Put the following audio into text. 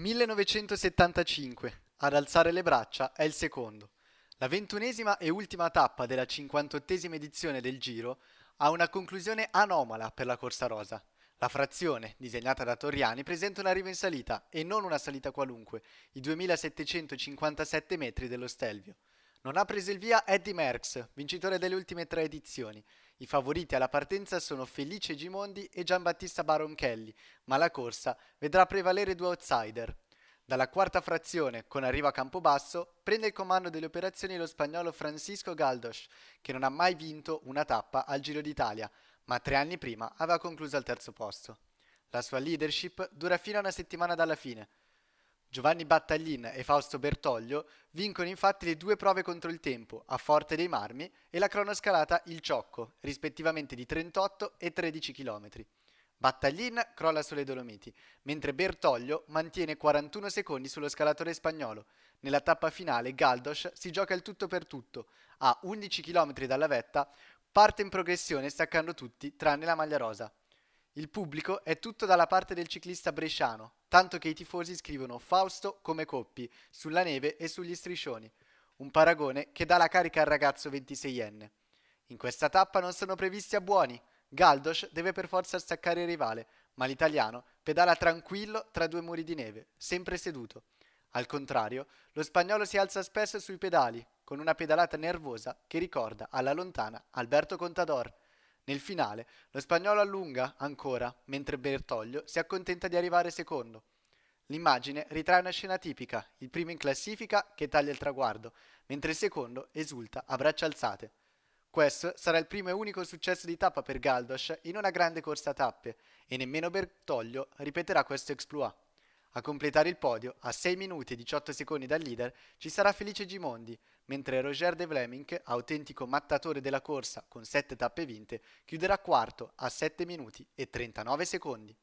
1975. Ad alzare le braccia è il secondo. La ventunesima e ultima tappa della 58esima edizione del Giro ha una conclusione anomala per la corsa rosa. La frazione, disegnata da Torriani, presenta una riva in salita e non una salita qualunque, i 2757 metri dello Stelvio. Non ha preso il via Eddie Merckx, vincitore delle ultime tre edizioni, i favoriti alla partenza sono Felice Gimondi e Giambattista Baronchelli, ma la corsa vedrà prevalere due outsider. Dalla quarta frazione, con arrivo a Campobasso, prende il comando delle operazioni lo spagnolo Francisco Galdos, che non ha mai vinto una tappa al Giro d'Italia, ma tre anni prima aveva concluso al terzo posto. La sua leadership dura fino a una settimana dalla fine, Giovanni Battaglin e Fausto Bertoglio vincono infatti le due prove contro il tempo a Forte dei Marmi e la cronoscalata Il Ciocco, rispettivamente di 38 e 13 km. Battaglin crolla sulle Dolomiti, mentre Bertoglio mantiene 41 secondi sullo scalatore spagnolo. Nella tappa finale Galdos si gioca il tutto per tutto. A 11 km dalla vetta parte in progressione staccando tutti tranne la maglia rosa. Il pubblico è tutto dalla parte del ciclista bresciano, tanto che i tifosi scrivono Fausto come Coppi sulla neve e sugli striscioni, un paragone che dà la carica al ragazzo 26enne. In questa tappa non sono previsti a buoni, Galdos deve per forza staccare il rivale, ma l'italiano pedala tranquillo tra due muri di neve, sempre seduto. Al contrario, lo spagnolo si alza spesso sui pedali, con una pedalata nervosa che ricorda alla lontana Alberto Contador – nel finale, lo spagnolo allunga ancora, mentre Bertoglio si accontenta di arrivare secondo. L'immagine ritrae una scena tipica, il primo in classifica che taglia il traguardo, mentre il secondo esulta a braccia alzate. Questo sarà il primo e unico successo di tappa per Galdos in una grande corsa a tappe, e nemmeno Bertoglio ripeterà questo exploit. A completare il podio, a 6 minuti e 18 secondi dal leader, ci sarà Felice Gimondi, mentre Roger De Vlemink, autentico mattatore della corsa con 7 tappe vinte, chiuderà quarto a 7 minuti e 39 secondi.